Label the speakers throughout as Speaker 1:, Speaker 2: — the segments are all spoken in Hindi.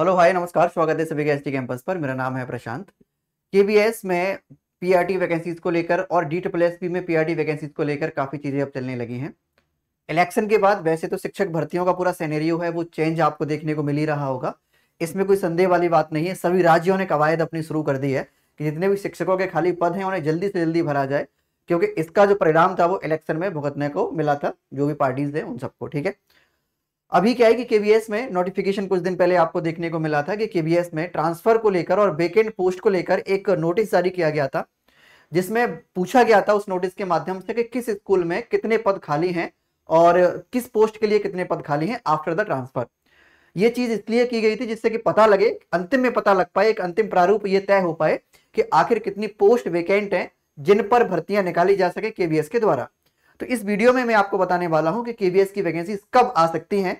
Speaker 1: हेलो हाय नमस्कार स्वागत है सभी एस टी कैंपस पर मेरा नाम है प्रशांत केवीएस में पीआरटी वैकेंसीज को लेकर और डी ट्रिपल एस में पीआरटी वैकेंसीज को लेकर काफ़ी चीज़ें अब चलने लगी हैं इलेक्शन के बाद वैसे तो शिक्षक भर्तियों का पूरा सैनेरियो है वो चेंज आपको देखने को मिल ही रहा होगा इसमें कोई संदेह वाली बात नहीं है सभी राज्यों ने कवायद अपनी शुरू कर दी है कि जितने भी शिक्षकों के खाली पद हैं उन्हें जल्दी से जल्दी भरा जाए क्योंकि इसका जो परिणाम था वो इलेक्शन में भुगतने को मिला था जो भी पार्टीज हैं उन सबको ठीक है अभी क्या है कि केवीएस में नोटिफिकेशन कुछ दिन पहले आपको देखने को मिला था कि केवीएस में ट्रांसफर को लेकर और वेकेंट पोस्ट को लेकर एक नोटिस जारी किया गया था जिसमें पूछा गया था उस नोटिस के माध्यम से कि किस स्कूल में कितने पद खाली हैं और किस पोस्ट के लिए कितने पद खाली हैं आफ्टर द ट्रांसफर ये चीज इसलिए की गई थी जिससे कि पता लगे अंतिम में पता लग पाए एक अंतिम प्रारूप ये तय हो पाए कि आखिर कितनी पोस्ट वेकेंट है जिन पर भर्तियां निकाली जा सके केवीएस के द्वारा तो इस वीडियो में मैं आपको बताने वाला हूं कि केवीएस की वैकेंसी कब आ सकती हैं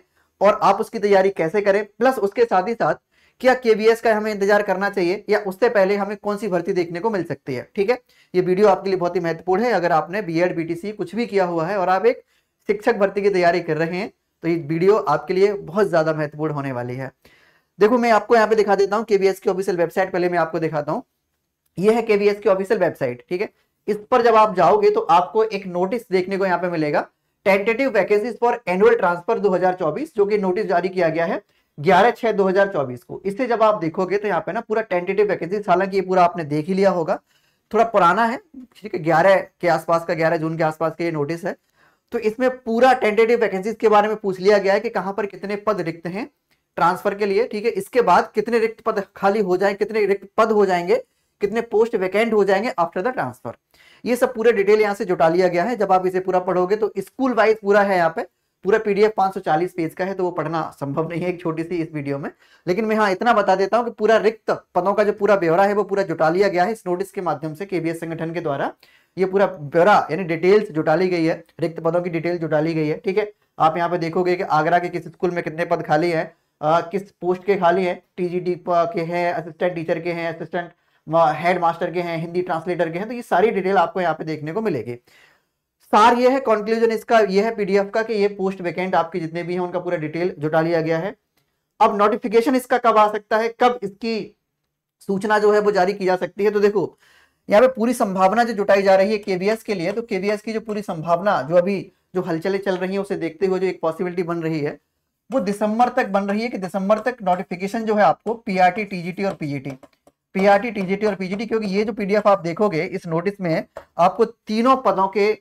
Speaker 1: और आप उसकी तैयारी कैसे करें प्लस उसके साथ ही साथ क्या केवीएस का हमें इंतजार करना चाहिए या उससे पहले हमें कौन सी भर्ती देखने को मिल सकती है ठीक है ये वीडियो आपके लिए बहुत ही महत्वपूर्ण है अगर आपने टी सी कुछ भी किया हुआ है और आप एक शिक्षक भर्ती की तैयारी कर रहे हैं तो ये वीडियो आपके लिए बहुत ज्यादा महत्वपूर्ण होने वाली है देखो मैं आपको यहाँ पे दिखा देता हूँ केवीएस की ऑफिशियल वेबसाइट पहले मैं आपको दिखाता हूँ ये है केवीएस की ऑफिशियल वेबसाइट ठीक है इस पर जब आप जाओगे तो आपको एक नोटिस देखने को यहाँ पे मिलेगा tentative vacancies for annual transfer 2024 जो कि नोटिस जारी किया गया है 11 छह 2024 को इससे जब आप देखोगे तो यहाँ पे ना पूरा टेंटेटिव वैकेंसी हालांकि ये पूरा आपने देख ही लिया होगा थोड़ा पुराना है ठीक है ग्यारह के आसपास का ग्यारह जून के आसपास का ये नोटिस है तो इसमें पूरा टेंटेटिव वैकेंसीज के बारे में पूछ लिया गया है कि कहाँ पर कितने पद रिक्त हैं ट्रांसफर के लिए ठीक है इसके बाद कितने रिक्त पद खाली हो जाए कितने रिक्त पद हो जाएंगे कितने पोस्ट वैकेंट हो जाएंगे आफ्टर द ट्रांसफर ये सब पूरे डिटेल यहाँ से जुटा लिया गया है जब आप इसे पूरा पढ़ोगे तो स्कूल वाइज पूरा है यहाँ पे पूरा पीडीएफ 540 पेज का है तो वो पढ़ना संभव नहीं है एक छोटी सी इस वीडियो में लेकिन मैं हाँ इतना बता देता हूँ कि पूरा रिक्त पदों का जो पूरा ब्यौरा है वो पूरा जुटा लिया गया है इस नोटिस के माध्यम से केबीएस संगठन के द्वारा ये पूरा ब्यौरा यानी डिटेल्स जुटा ली गई है रिक्त पदों की डिटेल जुटा ली गई है ठीक है आप यहाँ पे देखोगे कि आगरा के किस स्कूल में कितने पद खाली है किस पोस्ट के खाली है टीजीटी के हैं असिस्टेंट टीचर के हैं असिस्टेंट हेड मास्टर के हैं हिंदी ट्रांसलेटर के हैं तो ये सारी डिटेल आपको यहाँ पे देखने को मिलेगी सार ये है कंक्लूजन इसका ये है पीडीएफ का कि ये पोस्ट वैकेंट आपके जितने भी हैं उनका पूरा डिटेल जुटा लिया गया है अब नोटिफिकेशन इसका कब आ सकता है कब इसकी सूचना जो है वो जारी की जा सकती है तो देखो यहाँ पे पूरी संभावना जो जुटाई जा रही है केवीएस के लिए तो केवीएस की जो पूरी संभावना जो अभी जो हलचले चल रही है उसे देखते हुए जो एक पॉसिबिलिटी बन रही है वो दिसंबर तक बन रही है कि दिसंबर तक नोटिफिकेशन जो है आपको पीआरटी टीजीटी और पीजीटी पीआरटी टीजीटी और पीजीटी क्योंकि ये जो पीडीएफ आप देखोगे इस नोटिस में आपको तीनों पदों के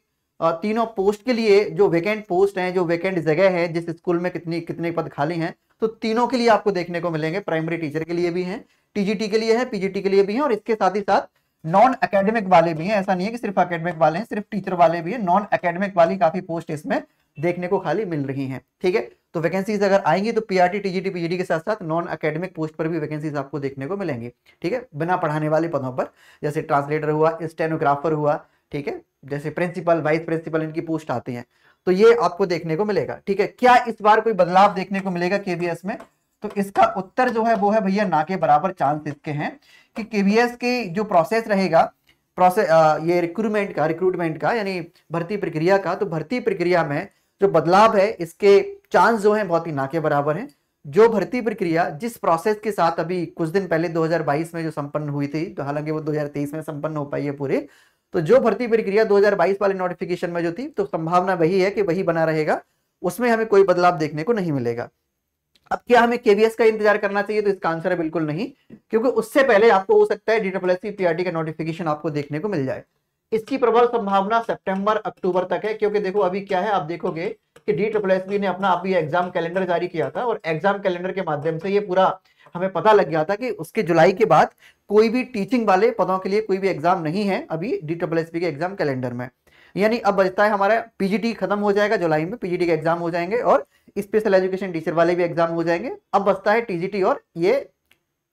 Speaker 1: तीनों पोस्ट के लिए जो वेकेंट पोस्ट हैं जो वेकेंट जगह है जिस स्कूल में कितनी कितने पद खाली हैं तो तीनों के लिए आपको देखने को मिलेंगे प्राइमरी टीचर के लिए भी हैं टीजीटी के लिए है पीजीटी के लिए भी है और इसके साथ ही साथ नॉन अकेडमिक वाले भी हैं ऐसा नहीं है कि सिर्फ अकेडमिक वाले हैं सिर्फ टीचर वाले भी हैं नॉन अकेडमिक वाली काफी पोस्ट इसमें देखने को खाली मिल रही हैं ठीक है तो वैकेंसीज अगर आएंगी तो पीआरटी टीजीटी पीजीडी के साथ साथ नॉन अकेडमिक पोस्ट पर भी वैकेंसीज आपको देखने को मिलेंगी ठीक है बिना पढ़ाने वाले पदों पर जैसे ट्रांसलेटर हुआ स्टेनोग्राफर हुआ ठीक है जैसे प्रिंसिपल वाइस प्रिंसिपल इनकी पोस्ट आती है तो ये आपको देखने को मिलेगा ठीक है क्या इस बार कोई बदलाव देखने को मिलेगा केबीएस में तो इसका उत्तर जो है वो है भैया ना के बराबर चांस इसके हैं कि केवीएस के जो प्रोसेस रहेगा प्रोसेस ये रिक्रूटमेंट का रिक्रूटमेंट का यानी भर्ती प्रक्रिया का तो भर्ती प्रक्रिया में जो बदलाव है इसके चांस जो है बहुत ही ना के बराबर है जो भर्ती प्रक्रिया जिस प्रोसेस के साथ अभी कुछ दिन पहले 2022 में जो संपन्न हुई थी तो हालांकि वो 2023 में संपन्न हो पाई है पूरे तो जो भर्ती प्रक्रिया 2022 वाले नोटिफिकेशन में जो थी तो संभावना वही है कि वही बना रहेगा उसमें हमें कोई बदलाव देखने को नहीं मिलेगा अब क्या हमें केवीएस का इंतजार करना चाहिए तो इसका आंसर है बिल्कुल नहीं क्योंकि उससे पहले आपको हो सकता है डी डब्ल्यू एस पीआरटी का नोटिफिकेशन आपको देखने को मिल जाए इसकी प्रबल संभावना सितंबर अक्टूबर तक है क्योंकि देखो अभी क्या है आप देखोगे कि डी ट्रिपल एस ने अपना अभी एग्जाम कैलेंडर जारी किया था और एग्जाम कैलेंडर के माध्यम से ये पूरा हमें पता लग गया था कि उसके जुलाई के बाद कोई भी टीचिंग वाले पदों के लिए कोई भी एग्जाम नहीं है अभी डी ट्रिपल एस के एग्जाम कैलेंडर में यानी अब बचता है हमारा पीजीटी खत्म हो जाएगा जुलाई में पीजीटी के एग्जाम हो जाएंगे और स्पेशल एजुकेशन टीचर वाले भी एग्जाम हो जाएंगे अब बसता है टीजीटी और ये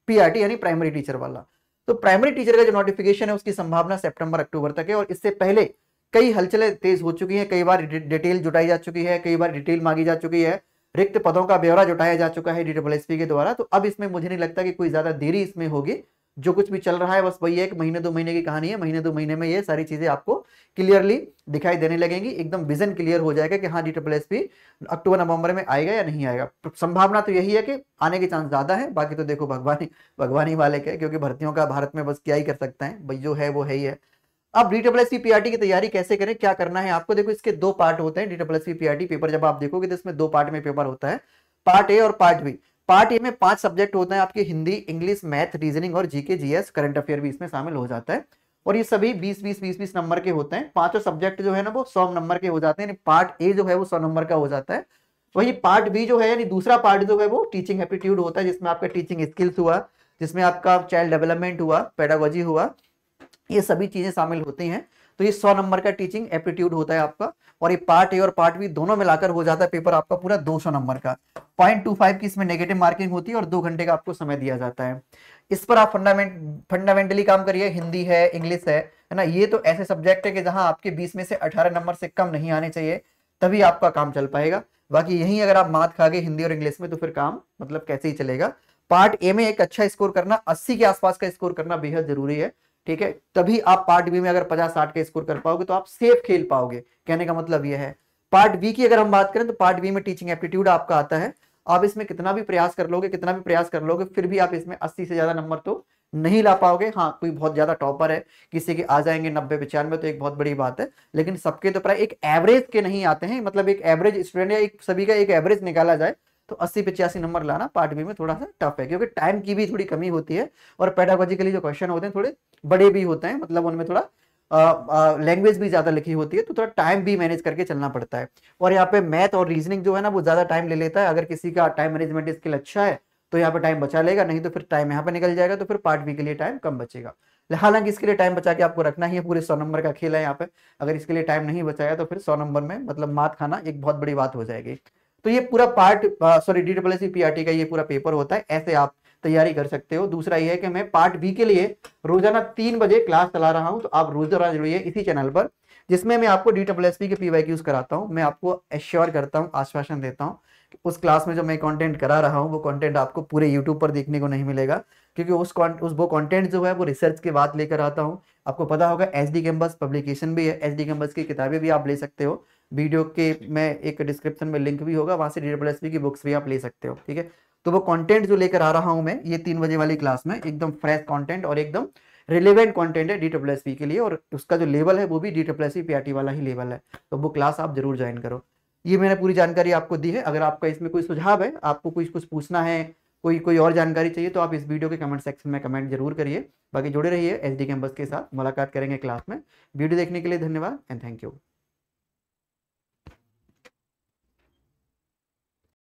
Speaker 1: पीआरटी यानी प्राइमरी टीचर वाला तो प्राइमरी टीचर का जो नोटिफिकेशन है उसकी संभावना सेप्टेम्बर अक्टूबर तक है और इससे पहले कई हलचलें तेज हो चुकी हैं कई बार डिटेल जुटाई जा चुकी है कई बार डिटेल मांगी जा चुकी है रिक्त पदों का ब्यौरा जुटाया जा चुका है डी के द्वारा तो अब इसमें मुझे नहीं लगता कि कोई ज्यादा देरी इसमें होगी जो कुछ भी चल रहा है बस वही एक महीने दो महीने की कहानी है महीने दो महीने में ये सारी चीजें आपको क्लियरली दिखाई देने लगेंगी एकदम विजन क्लियर हो जाएगा कि हाँ D W S P October November में आएगा या नहीं आएगा संभावना तो यही है कि आने के चांस ज्यादा है बाकी तो देखो भगवानी भगवानी वाले के क्योंकि भर्तियों का भारत में बस क्या ही कर सकते हैं भाई जो है वो है ही है अब डी डब्ल्यू एस टी की तैयारी कैसे करें क्या करना है आपको देखो इसके दो पार्ट होते हैं D W S T paper जब आप देखोगे तो इसमें दो पार्ट में पेपर होता है पार्ट ए और पार्ट बी पार्ट ए में पांच सब्जेक्ट होते हैं आपके हिंदी इंग्लिश मैथ रीजनिंग और जीके जीएस करंट अफेयर भी इसमें शामिल हो जाता है और ये सभी 20 20 20 20 नंबर के होते हैं पांचों सब्जेक्ट जो है ना वो सौ नंबर के हो जाते हैं पार्ट ए जो है वो सौ नंबर का हो जाता है वही पार्ट बी जो है यानी दूसरा पार्ट जो है वो टीचिंग एप्टीट्यूड होता है जिसमें आपका टीचिंग स्किल्स हुआ जिसमें आपका चाइल्ड डेवलपमेंट हुआ पेडागोजी हुआ ये सभी चीजें शामिल होती हैं तो ये सौ नंबर का टीचिंग एप्टीट्यूड होता है आपका और ये पार्ट ए और पार्ट बी दोनों मिलाकर हो जाता है पेपर आपका पूरा दो सौ नंबर का पॉइंट टू फाइव की इसमें नेगेटिव मार्किंग होती है और दो घंटे का आपको समय दिया जाता है इस पर आप फंडामेंट फंडामेंटली काम करिए हिंदी है इंग्लिश है है ना ये तो ऐसे सब्जेक्ट है कि जहां आपके बीस में से अठारह नंबर से कम नहीं आने चाहिए तभी आपका काम चल पाएगा बाकी यही अगर आप मात खा गए हिंदी और इंग्लिश में तो फिर काम मतलब कैसे ही चलेगा पार्ट ए में एक अच्छा स्कोर करना अस्सी के आसपास का स्कोर करना बेहद जरूरी है ठीक है तभी आप पार्ट बी में अगर पचास साठ का स्कोर कर पाओगे तो आप सेफ खेल पाओगे कहने का मतलब यह है पार्ट बी की अगर हम बात करें तो पार्ट बी में टीचिंग एप्टीट्यूड आपका आता है आप इसमें कितना भी प्रयास कर लोगे कितना भी प्रयास कर लोगे फिर भी आप इसमें अस्सी से ज्यादा नंबर तो नहीं ला पाओगे हाँ कोई बहुत ज्यादा टॉपर है किसी के आ जाएंगे नब्बे पचानवे तो एक बहुत बड़ी बात है लेकिन सबके तो प्राय एक एवरेज के नहीं आते हैं मतलब एक एवरेज स्टूडेंट या एक सभी का एक एवरेज निकाला जाए तो अस्सी पिचासी नंबर लाना पार्ट बी में थोड़ा सा टफ है क्योंकि टाइम की भी थोड़ी कमी होती है और पैडागोजिकली जो क्वेश्चन होते हैं थोड़े बड़े भी होते हैं मतलब उनमें थोड़ा लैंग्वेज भी ज्यादा लिखी होती है तो थोड़ा टाइम भी मैनेज करके चलना पड़ता है और यहाँ पे मैथ और रीजनिंग जो है ना वो ज्यादा टाइम ले लेता है अगर किसी का टाइम मैनेजमेंट स्किल अच्छा है तो यहाँ पे टाइम बचा लेगा नहीं तो फिर टाइम यहाँ पे निकल जाएगा तो फिर पार्ट बी के लिए टाइम कम बचेगा हालांकि इसके लिए टाइम बचा के आपको रखना ही है पूरे सौ नंबर का खेल है यहाँ पे अगर इसके लिए टाइम नहीं बचाया तो फिर सौ नंबर में मतलब मात खाना एक बहुत बड़ी बात हो जाएगी तो ये पूरा part sorry D W C PRT का ये पूरा पेपर होता है ऐसे आप तैयारी कर सकते हो दूसरा ये है कि मैं पार्ट बी के लिए रोजाना तीन बजे क्लास चला रहा हूँ तो आप रोजाना जुड़िए इसी चैनल पर जिसमें मैं आपको डी डब्ल्यू एस पी के पी वाई क्यूज कराता हूँ मैं आपको एश्योर करता हूँ आश्वासन देता हूँ उस क्लास में जो मैं कंटेंट करा रहा हूँ वो कंटेंट आपको पूरे यूट्यूब पर देखने को नहीं मिलेगा क्योंकि उस उस वो कंटेंट जो है वो रिसर्च के बाद लेकर आता हूँ आपको पता होगा एस डी कैम्बस पब्लिकेशन भी है एस डी कैम्बस की किताबें भी आप ले सकते हो वीडियो के में एक डिस्क्रिप्शन में लिंक भी होगा वहां से डी की बुक्स भी आप ले सकते हो ठीक है तो वो कंटेंट जो लेकर आ रहा हूँ मैं ये तीन बजे वाली क्लास में एकदम फ्रेश कंटेंट और एकदम रिलेवेंट कंटेंट है डी डब्ल्यू एस के लिए और उसका जो लेवल है वो भी डी डब्ल्यू एस पी वाला ही लेवल है तो वो क्लास आप जरूर ज्वाइन करो ये मैंने पूरी जानकारी आपको दी है अगर आपका इसमें कोई सुझाव है आपको कुछ कुछ पूछना है कोई कोई और जानकारी चाहिए तो आप इस वीडियो के कमेंट सेक्शन में कमेंट जरूर करिए बाकी जुड़े रहिए एच डी कैंपस के साथ मुलाकात करेंगे क्लास में वीडियो देखने के लिए धन्यवाद एंड थैंक यू